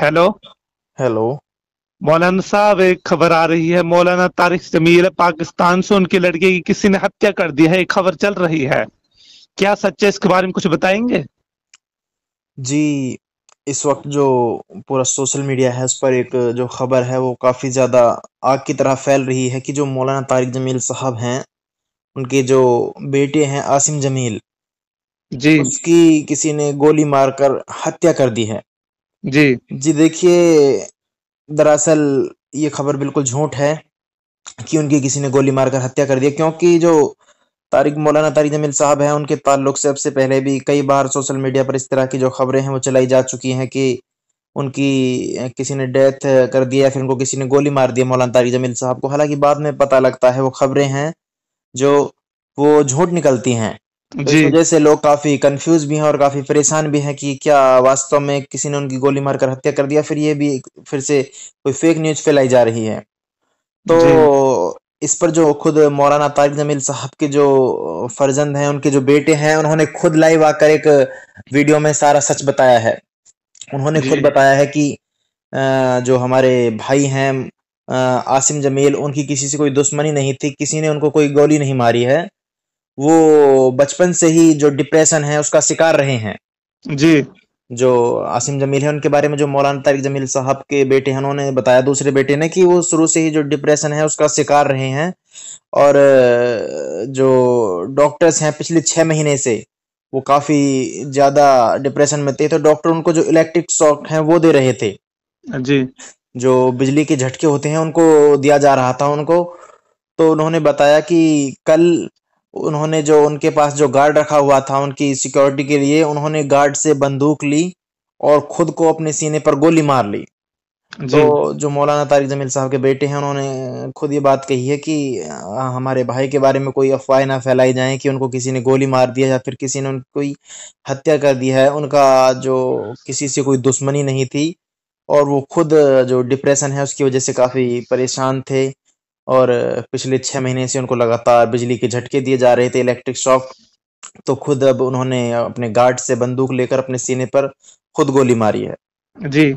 hello hello मौलाना साहब एक खबर आ रही है मौलाना तारिक जमील पाकिस्तान से उनके लड़के की किसी ने हत्या कर दी है एक खबर चल रही है क्या है इसके बारे में कुछ बताएंगे जी इस वक्त जो पूरा सोशल मीडिया है उस पर एक जो खबर है वो काफ़ी ज़्यादा आग की तरह फैल रही है कि जो मौलाना तारिक जमील साहब हैं उनके जो बेटे हैं आसिम जमील जी उसकी किसी ने गोली मारकर हत्या कर दी है जी जी देखिए दरअसल ये खबर बिल्कुल झूठ है कि उनकी किसी ने गोली मारकर हत्या कर दी क्योंकि जो तारिक मौलाना तारिक जमील साहब हैं उनके ताल्लुक से अब से पहले भी कई बार सोशल मीडिया पर इस तरह की जो खबरें हैं वो चलाई जा चुकी हैं कि उनकी किसी ने डेथ कर दिया फिर उनको किसी ने गोली मार दिया मौलाना तारिक जमील साहब को हालांकि बाद में पता लगता है वो खबरें हैं जो वो झूठ निकलती हैं तो वजह से लोग काफी कंफ्यूज भी हैं और काफी परेशान भी हैं कि क्या वास्तव में किसी ने उनकी गोली मारकर हत्या कर दिया फिर ये भी फिर से कोई फेक न्यूज फैलाई जा रही है तो इस पर जो खुद मौलाना तारिक जमील साहब के जो फर्जंद हैं उनके जो बेटे हैं उन्होंने खुद लाइव आकर एक वीडियो में सारा सच बताया है उन्होंने खुद बताया है कि जो हमारे भाई हैं आसिम जमील उनकी किसी से कोई दुश्मनी नहीं थी किसी ने उनको कोई गोली नहीं मारी है वो बचपन से ही जो डिप्रेशन है उसका शिकार रहे हैं जी जो आसिम जमील है उनके बारे में जो मौलाना तारिक जमील साहब के बेटे हैं उन्होंने बताया दूसरे बेटे ने कि वो शुरू से ही जो डिप्रेशन है उसका शिकार रहे हैं और जो डॉक्टर्स हैं पिछले छह महीने से वो काफ़ी ज़्यादा डिप्रेशन में थे तो डॉक्टर उनको जो इलेक्ट्रिक शॉक है वो दे रहे थे जी जो बिजली के झटके होते हैं उनको दिया जा रहा था उनको तो उन्होंने बताया कि कल उन्होंने जो उनके पास जो गार्ड रखा हुआ था उनकी सिक्योरिटी के लिए उन्होंने गार्ड से बंदूक ली और खुद को अपने सीने पर गोली मार ली तो जो मौलाना तारिक जमील साहब के बेटे हैं उन्होंने खुद ये बात कही है कि हमारे भाई के बारे में कोई अफवाह ना फैलाई जाए कि उनको किसी ने गोली मार दिया या फिर किसी ने उनको कोई हत्या कर दिया है उनका जो किसी से कोई दुश्मनी नहीं थी और वो खुद जो डिप्रेशन है उसकी वजह से काफ़ी परेशान थे और पिछले छह महीने से उनको लगातार बिजली के झटके दिए जा रहे थे इलेक्ट्रिक शॉक तो खुद अब उन्होंने अपने गार्ड से बंदूक लेकर अपने सीने पर खुद गोली मारी है जी